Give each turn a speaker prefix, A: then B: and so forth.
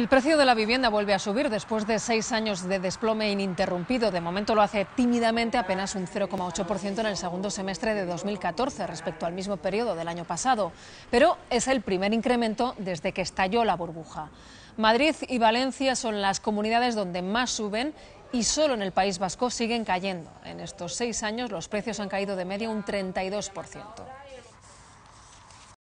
A: El precio de la vivienda vuelve a subir después de seis años de desplome ininterrumpido. De momento lo hace tímidamente, apenas un 0,8% en el segundo semestre de 2014 respecto al mismo periodo del año pasado. Pero es el primer incremento desde que estalló la burbuja. Madrid y Valencia son las comunidades donde más suben y solo en el País Vasco siguen cayendo. En estos seis años los precios han caído de media un 32%.